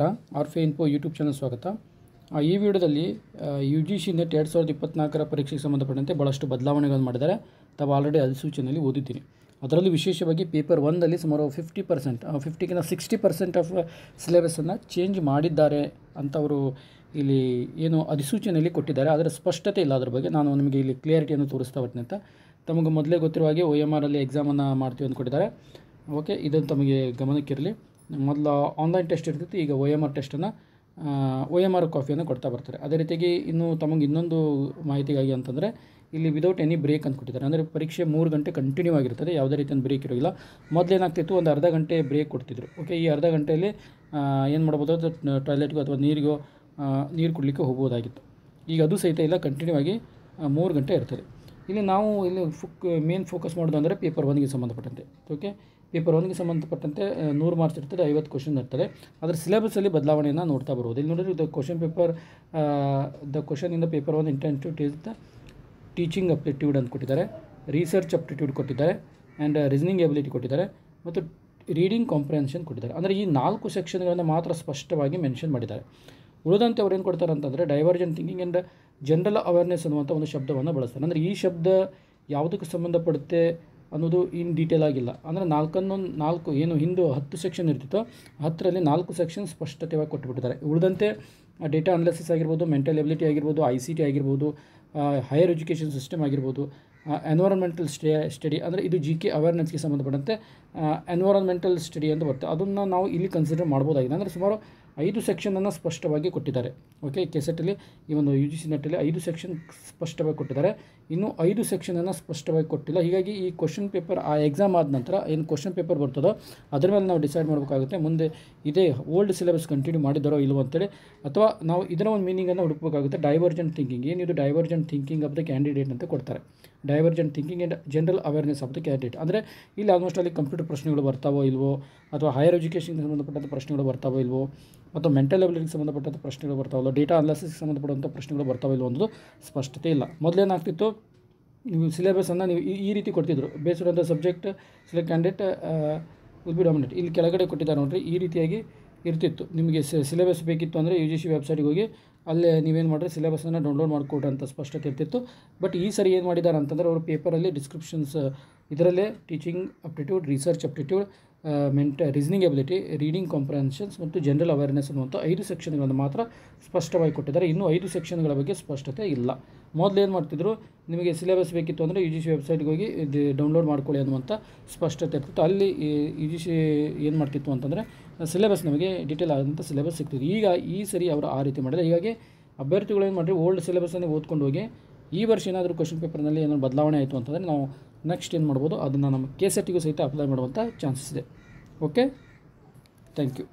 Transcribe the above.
ನಮಸ್ಕಾರ ಆರ್ ಫೆ info YouTube channel ಸ್ವಾಗತ ಈ ವಿಡಿಯೋದಲ್ಲಿ ಯು ಜಿ ಸಿ ನೆಟ್ ಎರಡು ಸಾವಿರದ ಇಪ್ಪತ್ನಾಲ್ಕರ ಪರೀಕ್ಷೆಗೆ ಸಂಬಂಧಪಟ್ಟಂತೆ ಭಾಳಷ್ಟು ಬದಲಾವಣೆಗಳನ್ನು ಮಾಡಿದ್ದಾರೆ ತಾವು ಆಲ್ರೆಡಿ ಅಧಿಸೂಚನೆಯಲ್ಲಿ ಓದಿದ್ದೀನಿ ಅದರಲ್ಲೂ ವಿಶೇಷವಾಗಿ ಪೇಪರ್ ಒಂದಲ್ಲಿ ಸುಮಾರು ಫಿಫ್ಟಿ ಪರ್ಸೆಂಟ್ ಫಿಫ್ಟಿಗಿಂತ ಸಿಕ್ಸ್ಟಿ ಪರ್ಸೆಂಟ್ ಆಫ್ ಸಿಲೆಬಸ್ಸನ್ನು ಚೇಂಜ್ ಮಾಡಿದ್ದಾರೆ ಅಂತ ಅವರು ಇಲ್ಲಿ ಏನು ಅಧಿಸೂಚನೆಯಲ್ಲಿ ಕೊಟ್ಟಿದ್ದಾರೆ ಆದರೆ ಸ್ಪಷ್ಟತೆ ಇಲ್ಲ ಅದರ ಬಗ್ಗೆ ನಾನು ನಿಮಗೆ ಇಲ್ಲಿ ಕ್ಲಿಯಾರಿಟಿಯನ್ನು ತೋರಿಸ್ತಾ ಬರ್ತೀನಿ ಅಂತ ತಮಗೆ ಮೊದಲೇ ಗೊತ್ತಿರುವ ಹಾಗೆ ಒ ಎಮ್ ಆರಲ್ಲಿ ಎಕ್ಸಾಮನ್ನು ಮಾಡ್ತೀವಿ ಅಂದ್ಕೊಟ್ಟಿದ್ದಾರೆ ಓಕೆ ಇದನ್ನು ತಮಗೆ ಗಮನಕ್ಕಿರಲಿ ಮೊದಲು ಆನ್ಲೈನ್ ಟೆಸ್ಟ್ ಇರ್ತಿತ್ತು ಈಗ ಒ ಎಮ್ ಆರ್ ಟೆಸ್ಟನ್ನು ಒ ಎಮ್ ಆರ್ ಕಾಫಿಯನ್ನು ಕೊಡ್ತಾ ಬರ್ತಾರೆ ಅದೇ ರೀತಿಯಾಗಿ ಇನ್ನೂ ತಮಗೆ ಇನ್ನೊಂದು ಮಾಹಿತಿಗಾಗಿ ಅಂತಂದರೆ ಇಲ್ಲಿ ವಿದೌಟ್ ಎನಿ ಬ್ರೇಕ್ ಅಂತ ಕೊಟ್ಟಿದ್ದಾರೆ ಅಂದರೆ ಪರೀಕ್ಷೆ ಮೂರು ಗಂಟೆ ಕಂಟಿನ್ಯೂ ಆಗಿರ್ತದೆ ಯಾವುದೇ ರೀತಿಯ ಬ್ರೇಕ್ ಇರೋಲ್ಲ ಮೊದಲೇನಾಗ್ತಿತ್ತು ಒಂದು ಅರ್ಧ ಗಂಟೆ ಬ್ರೇಕ್ ಕೊಡ್ತಿದ್ರು ಓಕೆ ಈ ಅರ್ಧ ಗಂಟೆಯಲ್ಲಿ ಏನು ಮಾಡ್ಬೋದು ಅದು ಟಾಯ್ಲೆಟ್ಗೋ ಅಥವಾ ನೀರಿಗೋ ನೀರು ಕುಡಲಿಕ್ಕೆ ಹೋಗ್ಬೋದಾಗಿತ್ತು ಈಗ ಅದು ಸಹಿತ ಇಲ್ಲ ಕಂಟಿನ್ಯೂ ಆಗಿ ಮೂರು ಗಂಟೆ ಇರ್ತದೆ ಇಲ್ಲಿ ನಾವು ಇಲ್ಲಿ ಫುಕ್ ಮೇನ್ ಫೋಕಸ್ ಮಾಡೋದು ಅಂದರೆ ಪೇಪರ್ ಒನ್ಗೆ ಸಂಬಂಧಪಟ್ಟಂತೆ ಓಕೆ ಪೇಪರ್ ಒನ್ಗೆ ಸಂಬಂಧಪಟ್ಟಂತೆ ನೂರು ಮಾರ್ಕ್ಸ್ ಇರ್ತದೆ ಐವತ್ತು ಕ್ವಶನ್ ಇರ್ತದೆ ಅದರ ಸಿಲೆಬಸ್ಸಲ್ಲಿ ಬದಲಾವಣೆಯನ್ನು ನೋಡ್ತಾ ಬರ್ಬೋದು ಇಲ್ಲಿ ನೋಡಿದ್ರೆ ದ ಕ್ವಶನ್ ಪೇಪರ್ ದ ಕ್ವಶನಿಂದ paper one intensive is the teaching aptitude ಅಂತ ಕೊಟ್ಟಿದ್ದಾರೆ ರಿಸರ್ಚ್ ಅಪ್ಟಿಟ್ಯೂಡ್ ಕೊಟ್ಟಿದ್ದಾರೆ ಆ್ಯಂಡ್ ರೀಸನಿಂಗ್ ಎಬಿಲಿಟಿ ಕೊಟ್ಟಿದ್ದಾರೆ ಮತ್ತು ರೀಡಿಂಗ್ ಕಾಂಪ್ರಿಹೆನ್ಷನ್ ಕೊಟ್ಟಿದ್ದಾರೆ ಅಂದರೆ ಈ ನಾಲ್ಕು ಸೆಕ್ಷನ್ಗಳನ್ನು ಮಾತ್ರ ಸ್ಪಷ್ಟವಾಗಿ ಮೆನ್ಷನ್ ಮಾಡಿದ್ದಾರೆ ಉಳಿದಂತೆ ಅವ್ರು ಏನು ಕೊಡ್ತಾರೆ ಅಂತಂದರೆ divergent thinking and general awareness ಅನ್ನುವಂಥ ಒಂದು ಶಬ್ದವನ್ನು ಬಳಸ್ತಾರೆ ಅಂದರೆ ಈ ಶಬ್ದ ಯಾವುದಕ್ಕೆ ಸಂಬಂಧಪಡುತ್ತೆ ಅನ್ನೋದು ಇನ್ ಡೀಟೇಲ್ ಆಗಿಲ್ಲ ಅಂದರೆ ನಾಲ್ಕನ್ನೊಂದು ನಾಲ್ಕು ಏನು ಹಿಂದೂ ಹತ್ತು ಸೆಕ್ಷನ್ ಇರ್ತಿತ್ತು ಹತ್ತರಲ್ಲಿ ನಾಲ್ಕು ಸೆಕ್ಷನ್ ಸ್ಪಷ್ಟತೆಯಾಗಿ ಕೊಟ್ಟುಬಿಟ್ಟಿದ್ದಾರೆ ಉಳಿದಂತೆ ಡೇಟಾ ಅನಾಲಿಸಿಸ್ ಆಗಿರ್ಬೋದು ಮೆಂಟಲ್ ಎಬಿಲಿಟಿ ಆಗಿರ್ಬೋದು ಐ ಸಿ ಟಿ ಆಗಿರ್ಬೋದು ಹೈಯರ್ ಎಜುಕೇಷನ್ ಸಿಸ್ಟಮ್ ಆಗಿರ್ಬೋದು ಎನ್ವೈರನ್ಮೆಂಟಲ್ ಸ್ಟೇ ಸ್ಟಡಿ ಅಂದರೆ ಇದು ಜಿ ಕೆ ಅವೇರ್ನೆಸ್ಗೆ ಸಂಬಂಧಪಟ್ಟಂತೆ ಎನ್ವೈರನ್ಮೆಂಟಲ್ ಸ್ಟಡಿ ಅಂತ ಬರುತ್ತೆ ಅದನ್ನು ನಾವು ಇಲ್ಲಿ ಕನ್ಸಿಡರ್ ಮಾಡ್ಬೋದಾಗಿದೆ ಅಂದರೆ ಸುಮಾರು ಐದು ಸೆಕ್ಷನನ್ನು ಸ್ಪಷ್ಟವಾಗಿ ಕೊಟ್ಟಿದ್ದಾರೆ ಓಕೆ ಕೆಸೆಟಲ್ಲಿ ಈ ಒಂದು ಯು ಜಿ ಸಿ ನೆಟ್ಟಲ್ಲಿ ಐದು ಸೆಕ್ಷನ್ ಸ್ಪಷ್ಟವಾಗಿ ಕೊಟ್ಟಿದ್ದಾರೆ ಇನ್ನೂ ಐದು ಸೆಕ್ಷನನ್ನು ಸ್ಪಷ್ಟವಾಗಿ ಕೊಟ್ಟಿಲ್ಲ ಹೀಗಾಗಿ ಈ ಕ್ವಶನ್ ಪೇಪರ್ ಆ ಎಕ್ಸಾಮ್ ಆದ ನಂತರ ಏನು ಕ್ವಶನ್ ಪೇಪರ್ ಬರ್ತದೋ ಅದರ ಮೇಲೆ ನಾವು ಡಿಸೈಡ್ ಮಾಡಬೇಕಾಗುತ್ತೆ ಮುಂದೆ ಇದೇ ಓಲ್ಡ್ ಸಿಲೆಬಸ್ ಕಂಟಿನ್ಯೂ ಮಾಡಿದ್ದಾರೋ ಇಲ್ವೋ ಅಂತೇಳಿ ಅಥವಾ ಅಥವಾ ನಾವು ಇದರ ಒಂದು ಮೀನಿಂಗನ್ನು ಹುಡುಕಬೇಕಾಗುತ್ತೆ ಡೈವರ್ಜೆಂಟ್ ಥಿಂಕಿಂಗ್ ಏನಿದು divergent thinking of the candidate ಅಂತ ಕೊಡ್ತಾರೆ divergent thinking and general awareness of the candidate ಅಂದರೆ ಇಲ್ಲಿ ಆಲ್ಮೋಸ್ಟ್ ಅಲ್ಲಿ ಕಂಪ್ಯೂಟರ್ ಪ್ರಶ್ನೆಗಳು ಬರ್ತಾವೋ ಇಲ್ವೋ ಅಥವಾ ಹೈಯರ್ ಎಜುಕೇಷನ್ಗೆ ಸಂಬಂಧಪಟ್ಟಂಥ ಪ್ರಶ್ನೆಗಳು ಬರ್ತಾವೋ ಇಲ್ವೋ ಮತ್ತು ಮೆಂಟಲ್ ಲೆವೆಲ್ಗೆ ಸಂಬಂಧಪಟ್ಟಂಥ ಪ್ರಶ್ನೆಗಳು ಬರ್ತಾವಲ್ಲ ಡೇಟಾ ಅನಾಲಿಸಿಸ್ಗೆ ಸಂಬಂಧಪಟ್ಟಂಥ ಪ್ರಶ್ನೆಗಳು ಬರ್ತಾವೋ ಇಲ್ಲವೋ ಅನ್ನೋದು ಸ್ಪಷ್ಟತೆ ಇಲ್ಲ ಮೊದಲೇನಾಗ್ತಿತ್ತು ನೀವು ಸಿಲೆಬಸನ್ನು ನೀವು ಈ ರೀತಿ ಕೊಡ್ತಿದ್ರು based on the subject select candidate will be dominate ಇಲ್ಲಿ ಕೆಳಗಡೆ ಕೊಟ್ಟಿದ್ದಾರೆ ನೋಡಿರಿ ಈ ರೀತಿಯಾಗಿ ಇರ್ತಿತ್ತು ನಿಮಗೆ ಸಿಲೆಬಸ್ ಬೇಕಿತ್ತು ಅಂದರೆ ಯು ಜಿ ಸಿ ವೆಬ್ಸೈಟಿಗೆ ಹೋಗಿ ಅಲ್ಲೇ ನೀವೇನು ಮಾಡಿದ್ರೆ ಸಿಲೆಬಸನ್ನು ಡೌನ್ಲೋಡ್ ಮಾಡಿಕೊಡ್ರಿ ಅಂತ ಸ್ಪಷ್ಟತೆ ಇರ್ತಿತ್ತು ಬಟ್ ಈ ಸರಿ ಏನು ಮಾಡಿದ್ದಾರೆ ಅಂತಂದರೆ ಅವರು ಪೇಪರಲ್ಲಿ ಡಿಸ್ಕ್ರಿಪ್ಷನ್ಸ್ ಇದರಲ್ಲೇ teaching aptitude research aptitude mental reasoning ability reading comprehensions ಮತ್ತು ಜನರಲ್ ಅವೇರ್ನೆಸ್ ಅನ್ನುವಂಥ ಐದು ಸೆಕ್ಷನ್ಗಳನ್ನು ಮಾತ್ರ ಸ್ಪಷ್ಟವಾಗಿ ಕೊಟ್ಟಿದ್ದಾರೆ ಇನ್ನೂ ಐದು ಸೆಕ್ಷನ್ಗಳ ಬಗ್ಗೆ ಸ್ಪಷ್ಟತೆ ಇಲ್ಲ ಮೊದಲು ಏನು ಮಾಡ್ತಿದ್ರು ನಿಮಗೆ ಸಿಲೆಬಸ್ ಬೇಕಿತ್ತು ಅಂದರೆ ಯು ಜಿ ಸಿ ವೆಬ್ಸೈಟ್ಗೆ ಹೋಗಿ ಇದು ಡೌನ್ಲೋಡ್ ಮಾಡ್ಕೊಳ್ಳಿ ಅನ್ನುವಂಥ ಸ್ಪಷ್ಟತೆ ಇರ್ತಿತ್ತು ಅಲ್ಲಿ ಯು ಜಿ ಸಿ ಏನು ಮಾಡ್ತಿತ್ತು ಅಂತಂದರೆ ಸಿಲೆಬಸ್ ನಮಗೆ ಡೀಟೇಲ್ ಆದಂಥ ಸಿಲೆಬಸ್ ಸಿಗ್ತಿತ್ತು ಈಗ ಈ ಸರಿ ಅವರು ಆ ರೀತಿ ಮಾಡಿದ್ರೆ ಹೀಗಾಗಿ ಅಭ್ಯರ್ಥಿಗಳು ಏನು ಮಾಡಿರಿ ಓಲ್ಡ್ ಸಿಲೆಬಸ್ಸನ್ನೇ ಓದ್ಕೊಂಡು ಹೋಗಿ ಈ ವರ್ಷ ಏನಾದರೂ ಕ್ವಶನ್ ಪೇಪರ್ನಲ್ಲಿ ಏನಾದರೂ ಬದಲಾವಣೆ ಆಯಿತು ಅಂತಂದರೆ ನಾವು ನೆಕ್ಸ್ಟ್ ಏನು ಮಾಡ್ಬೋದು ಅದನ್ನು ನಮ್ಮ ಕೆ ಸಹಿತ ಅಪ್ಲೈ ಮಾಡುವಂಥ ಚಾನ್ಸಸ್ ಇದೆ ಓಕೆ ಥ್ಯಾಂಕ್ ಯು